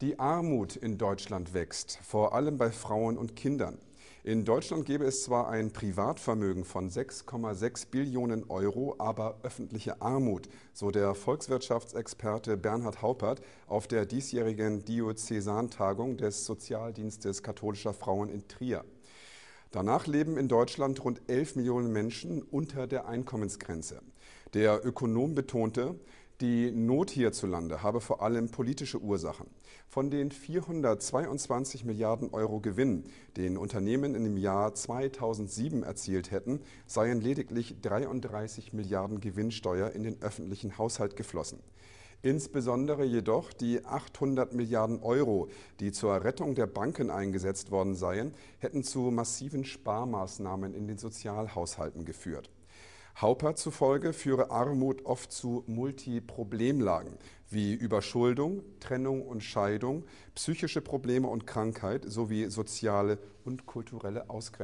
Die Armut in Deutschland wächst, vor allem bei Frauen und Kindern. In Deutschland gäbe es zwar ein Privatvermögen von 6,6 Billionen Euro, aber öffentliche Armut, so der Volkswirtschaftsexperte Bernhard Haupert auf der diesjährigen Diözesantagung des Sozialdienstes katholischer Frauen in Trier. Danach leben in Deutschland rund 11 Millionen Menschen unter der Einkommensgrenze. Der Ökonom betonte, die Not hierzulande habe vor allem politische Ursachen. Von den 422 Milliarden Euro Gewinn, den Unternehmen in dem Jahr 2007 erzielt hätten, seien lediglich 33 Milliarden Gewinnsteuer in den öffentlichen Haushalt geflossen. Insbesondere jedoch die 800 Milliarden Euro, die zur Rettung der Banken eingesetzt worden seien, hätten zu massiven Sparmaßnahmen in den Sozialhaushalten geführt. Hauper zufolge führe Armut oft zu Multiproblemlagen wie Überschuldung, Trennung und Scheidung, psychische Probleme und Krankheit sowie soziale und kulturelle Ausgrenzung.